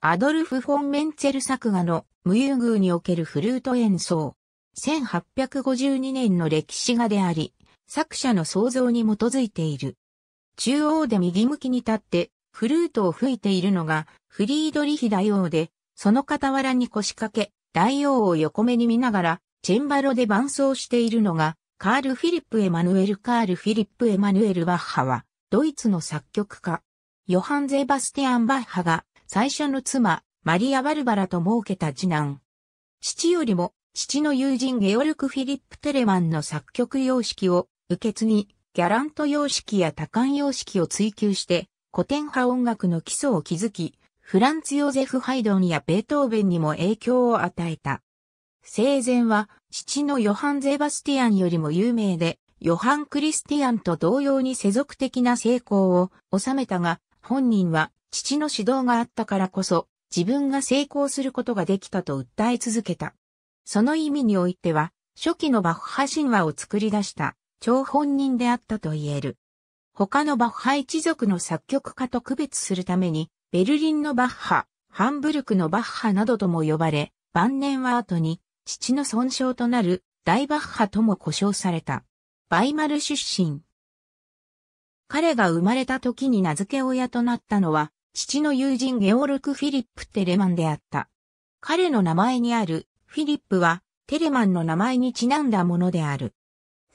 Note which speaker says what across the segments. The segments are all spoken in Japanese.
Speaker 1: アドルフ・フォン・メンツェル作画の無遊宮におけるフルート演奏。1852年の歴史画であり、作者の想像に基づいている。中央で右向きに立って、フルートを吹いているのが、フリードリヒ大王で、その傍らに腰掛け、大王を横目に見ながら、チェンバロで伴奏しているのが、カール・フィリップ・エマヌエル・カール・フィリップ・エマヌエル・バッハは、ドイツの作曲家、ヨハン・ゼバスティアン・バッハが、最初の妻、マリア・バルバラと設けた次男。父よりも、父の友人ゲオルク・フィリップ・テレマンの作曲様式を受け継ぎ、ギャラント様式や多感様式を追求して、古典派音楽の基礎を築き、フランツ・ヨーゼフ・ハイドンやベートーベンにも影響を与えた。生前は、父のヨハン・ゼバスティアンよりも有名で、ヨハン・クリスティアンと同様に世俗的な成功を収めたが、本人は父の指導があったからこそ、自分が成功することができたと訴え続けた。その意味においては、初期のバッハ神話を作り出した、張本人であったと言える。他のバッハ一族の作曲家と区別するために、ベルリンのバッハ、ハンブルクのバッハなどとも呼ばれ、晩年は後に、父の尊称となる、大バッハとも呼称された。バイマル出身。彼が生まれた時に名付け親となったのは、父の友人ゲオルク・フィリップ・テレマンであった。彼の名前にあるフィリップはテレマンの名前にちなんだものである。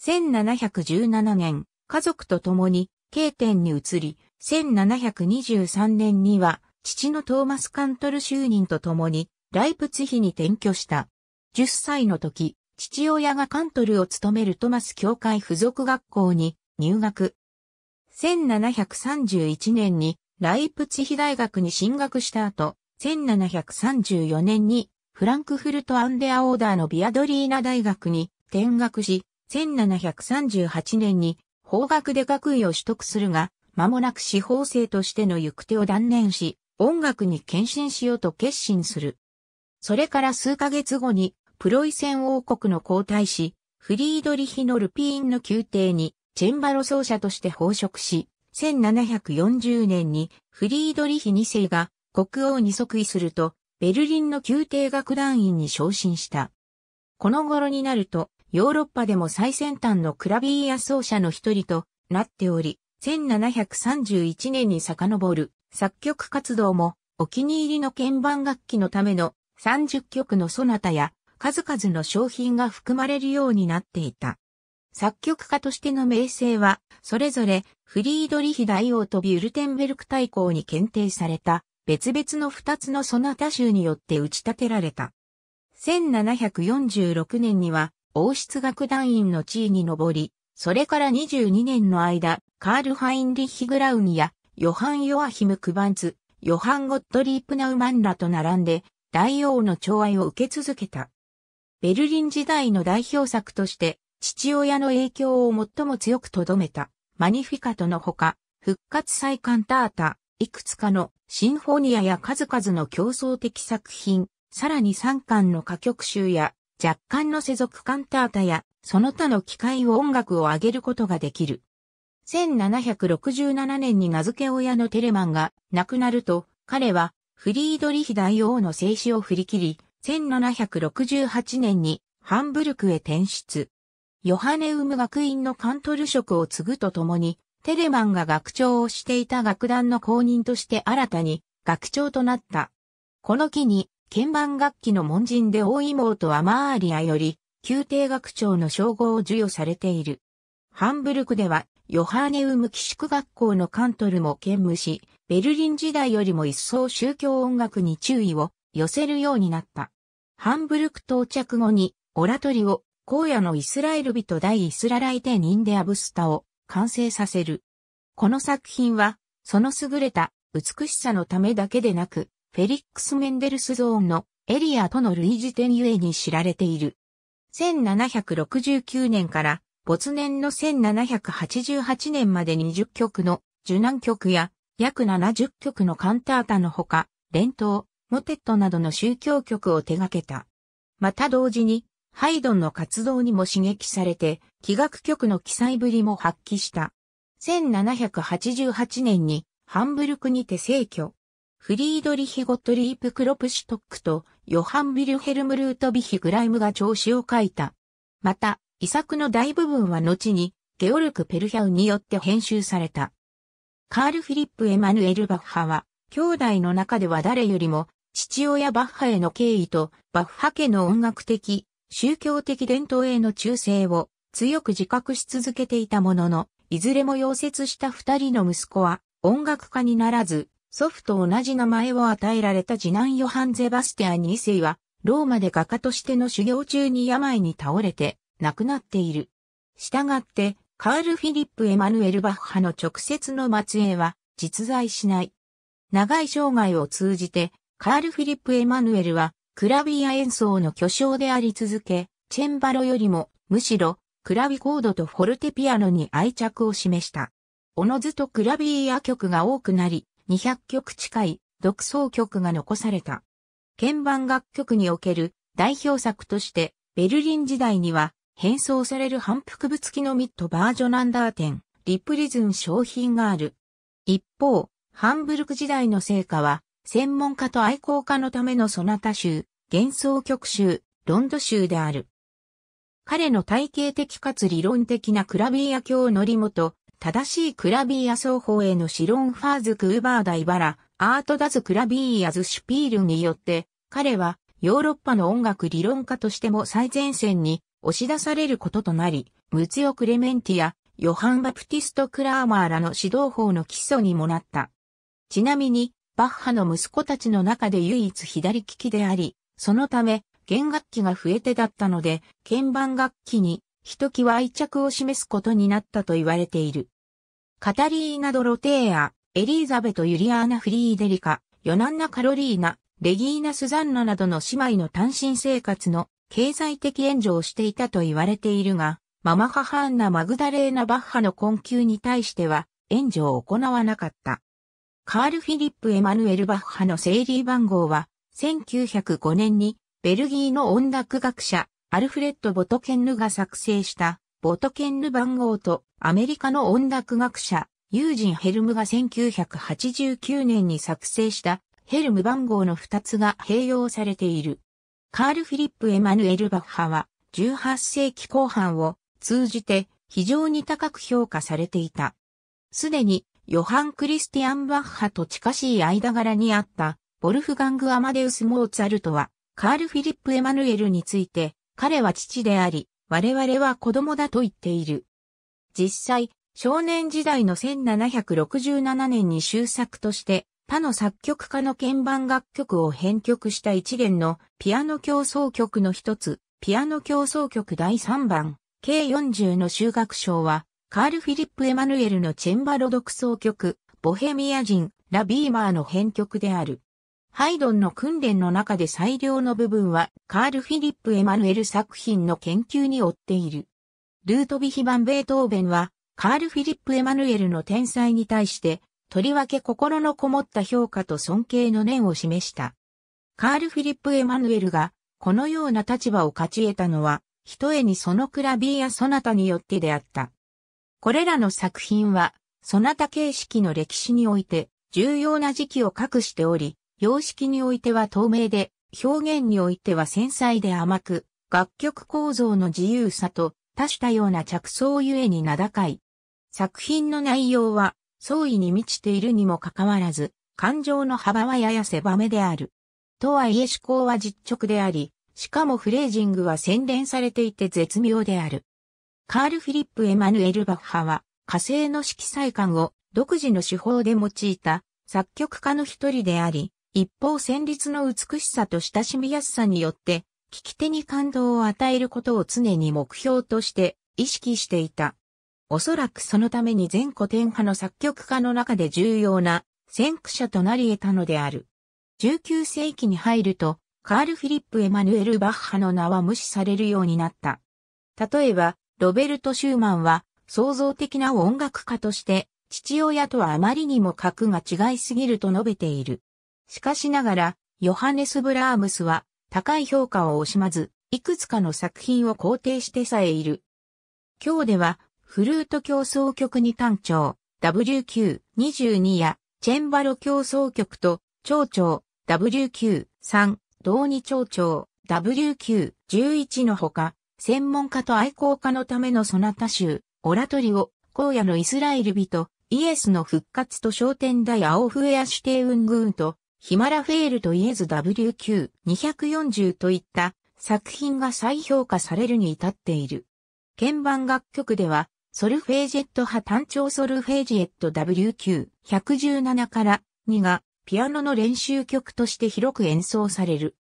Speaker 1: 1717年、家族と共に K 典に移り、1723年には父のトーマス・カントル就任と共にライプツヒに転居した。10歳の時、父親がカントルを務めるトマス教会附属学校に入学。1731年にライプツヒ大学に進学した後、1734年にフランクフルトアンデアオーダーのビアドリーナ大学に転学し、1738年に法学で学位を取得するが、間もなく司法生としての行く手を断念し、音楽に献身しようと決心する。それから数ヶ月後に、プロイセン王国の皇太子、フリードリヒのルピーンの宮廷に、チェンバロ奏者として奉職し、1740年にフリードリヒ2世が国王に即位すると、ベルリンの宮廷楽団員に昇進した。この頃になると、ヨーロッパでも最先端のクラビーヤ奏者の一人となっており、1731年に遡る作曲活動もお気に入りの鍵盤楽器のための30曲のソナタや数々の商品が含まれるようになっていた。作曲家としての名声は、それぞれフリードリヒ大王とビュルテンベルク大公に検定された、別々の二つのソナタ集によって打ち立てられた。1746年には、王室楽団員の地位に上り、それから22年の間、カール・ハインリッヒ・グラウンや、ヨハン・ヨアヒム・クバンツ、ヨハン・ゴッドリープ・ナウマンらと並んで、大王の寵愛を受け続けた。ベルリン時代の代表作として、父親の影響を最も強くとどめた、マニフィカトのほか、復活祭カンタータ、いくつかのシンフォニアや数々の競争的作品、さらに3巻の歌曲集や若干の世俗カンタータやその他の機械を音楽を上げることができる。1767年に名付け親のテレマンが亡くなると、彼はフリードリヒ大王の生死を振り切り、1768年にハンブルクへ転出。ヨハネウム学院のカントル職を継ぐとともに、テレマンが学長をしていた楽団の公認として新たに学長となった。この期に、鍵盤楽器の門人で大妹アマーリアより、宮廷学長の称号を授与されている。ハンブルクでは、ヨハネウム寄宿学校のカントルも兼務し、ベルリン時代よりも一層宗教音楽に注意を寄せるようになった。ハンブルク到着後に、オラトリを荒野のイスラエル人大イスラライテ人でアブスタを完成させる。この作品は、その優れた美しさのためだけでなく、フェリックス・メンデルスゾーンのエリアとの類似点ゆえに知られている。1769年から没年の1788年まで20曲の受難曲や約70曲のカンタータのほか、連投、モテットなどの宗教曲を手掛けた。また同時にハイドンの活動にも刺激されて、気楽曲の記載ぶりも発揮した。1788年にハンブルクにて逝去。フリードリヒ・ゴットリープ・クロプシュトックとヨハン・ビルヘルム・ルート・ビヒ・グライムが調子を書いた。また、遺作の大部分は後にゲオルク・ペルヒャウによって編集された。カール・フィリップ・エマヌエル・バッハは、兄弟の中では誰よりも、父親バッハへの敬意と、バッハ家の音楽的宗教的伝統への忠誠を強く自覚し続けていたものの、いずれも溶接した二人の息子は音楽家にならず、祖父と同じ名前を与えられた次男ヨハン・ゼバスティアン2世は、ローマで画家としての修行中に病に倒れて亡くなっている。したがって、カール・フィリップ・エマヌエル・バッハの直接の末裔は実在しない。長い生涯を通じて、カール・フィリップ・エマヌエルはクラビア演奏の巨匠であり続け、チェンバロよりも、むしろ、クラビコードとフォルテピアノに愛着を示した。おのずとクラビア曲が多くなり、200曲近い独奏曲が残された。鍵盤楽曲における代表作として、ベルリン時代には変装される反復部付きのミッドバージョナンダーテン、リプリズン商品がある。一方、ハンブルク時代の成果は専門家と愛好家のためのソナタ集、幻想曲集、ロンド集である。彼の体系的かつ理論的なクラビーア教のりもと、正しいクラビーア奏法へのシロンファーズクーバーダイバラ、アートダズクラビーアズシュピールによって、彼はヨーロッパの音楽理論家としても最前線に押し出されることとなり、ムツヨ・クレメンティア、ヨハン・バプティスト・クラーマーらの指導法の基礎にもなった。ちなみに、バッハの息子たちの中で唯一左利きであり、そのため、弦楽器が増えてだったので、鍵盤楽器に、ひときわ愛着を示すことになったと言われている。カタリーナ・ドロテーア、エリーザベト・ユリアーナ・フリーデリカ、ヨナンナ・カロリーナ、レギーナ・スザンナなどの姉妹の単身生活の経済的援助をしていたと言われているが、ママハハンナ・マグダレーナ・バッハの困窮に対しては援助を行わなかった。カール・フィリップ・エマヌエル・バッハの整理番号は、1905年に、ベルギーの音楽学者、アルフレッド・ボトケンヌが作成した、ボトケンヌ番号と、アメリカの音楽学者、ユージン・ヘルムが1989年に作成した、ヘルム番号の2つが併用されている。カール・フィリップ・エマヌエル・バッハは、18世紀後半を通じて非常に高く評価されていた。すでにヨハン・クリスティアン・バッハと近しい間柄にあったボルフガング・アマデウス・モーツァルトは、カール・フィリップ・エマヌエルについて、彼は父であり、我々は子供だと言っている。実際、少年時代の1767年に終作として、他の作曲家の鍵盤楽曲を編曲した一連のピアノ競争曲の一つ、ピアノ競争曲第3番、計40の修学賞は、カール・フィリップ・エマヌエルのチェンバロ独奏曲、ボヘミア人、ラ・ビーマーの編曲である。ハイドンの訓練の中で最良の部分は、カール・フィリップ・エマヌエル作品の研究に追っている。ルートビヒバン・ベートーベンは、カール・フィリップ・エマヌエルの天才に対して、とりわけ心のこもった評価と尊敬の念を示した。カール・フィリップ・エマヌエルが、このような立場を勝ち得たのは、ひとえにそのクラビーやそなたによってであった。これらの作品は、そなた形式の歴史において、重要な時期を隠しており、様式においては透明で、表現においては繊細で甘く、楽曲構造の自由さと、多種多様な着想ゆえに名高い。作品の内容は、創意に満ちているにもかかわらず、感情の幅はやや狭めである。とはいえ思考は実直であり、しかもフレージングは洗練されていて絶妙である。カール・フィリップ・エマヌエル・バッハは、火星の色彩感を独自の手法で用いた作曲家の一人であり、一方旋律の美しさと親しみやすさによって、聞き手に感動を与えることを常に目標として意識していた。おそらくそのために全古典派の作曲家の中で重要な先駆者となり得たのである。19世紀に入ると、カール・フィリップ・エマヌエル・バッハの名は無視されるようになった。例えば、ロベルト・シューマンは創造的な音楽家として、父親とはあまりにも格が違いすぎると述べている。しかしながら、ヨハネス・ブラームスは高い評価を惜しまず、いくつかの作品を肯定してさえいる。今日では、フルート競争曲に単調、WQ22 や、チェンバロ競争曲と、蝶々、WQ3、同に蝶々、WQ11 のほか、専門家と愛好家のためのソナタ集、オラトリオ、荒野のイスラエル人、イエスの復活と商店大アオフエアシュテウングーンと、ヒマラフェールとイエズ WQ240 といった作品が再評価されるに至っている。鍵盤楽曲では、ソルフェージェット派単調ソルフェージェット WQ117 から2がピアノの練習曲として広く演奏される。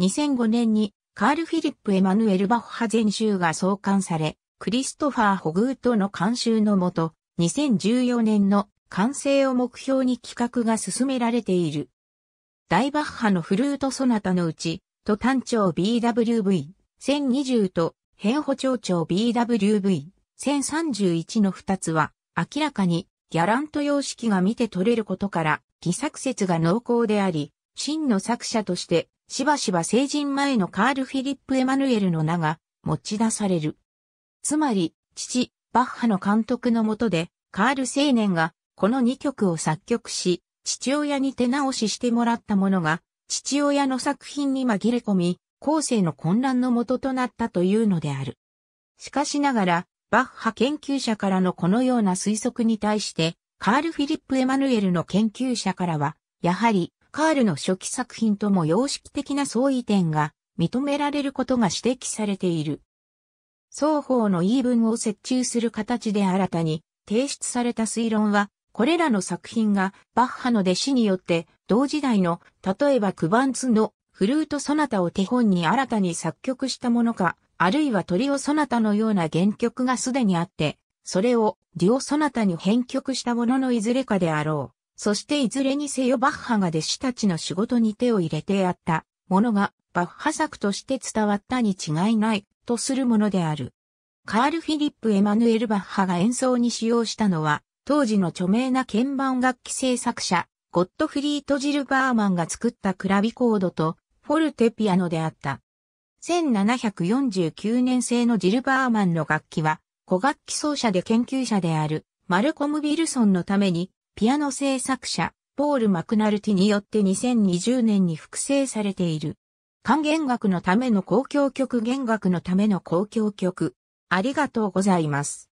Speaker 1: 2005年にカール・フィリップ・エマヌエル・バッハ全集が創刊され、クリストファー・ホグートの監修のもと、2014年の完成を目標に企画が進められている。大バッハのフルートソナタのうち、と単調 BWV、1020と変歩長調 BWV、1031の2つは、明らかにギャラント様式が見て取れることから、偽作説が濃厚であり、真の作者としてしばしば成人前のカール・フィリップ・エマヌエルの名が持ち出される。つまり、父、バッハの監督のもとで、カール青年がこの2曲を作曲し、父親に手直ししてもらったものが、父親の作品に紛れ込み、後世の混乱の元となったというのである。しかしながら、バッハ研究者からのこのような推測に対して、カール・フィリップ・エマヌエルの研究者からは、やはりカールの初期作品とも様式的な相違点が認められることが指摘されている。双方の言い分を折衷する形で新たに提出された推論は、これらの作品がバッハの弟子によって同時代の、例えばクバンツのフルートソナタを手本に新たに作曲したものか、あるいはトリオソナタのような原曲がすでにあって、それをデュオソナタに編曲したもののいずれかであろう。そしていずれにせよバッハが弟子たちの仕事に手を入れてやったものがバッハ作として伝わったに違いないとするものである。カール・フィリップ・エマヌエル・バッハが演奏に使用したのは当時の著名な鍵盤楽器制作者ゴッドフリート・ジルバーマンが作ったクラビコードとフォルテピアノであった。1749年製のジルバーマンの楽器は、古楽器奏者で研究者であるマルコム・ビルソンのためにピアノ制作者、ポール・マクナルティによって2020年に複製されている。還元楽のための公共曲弦楽のための公共曲。ありがとうございます。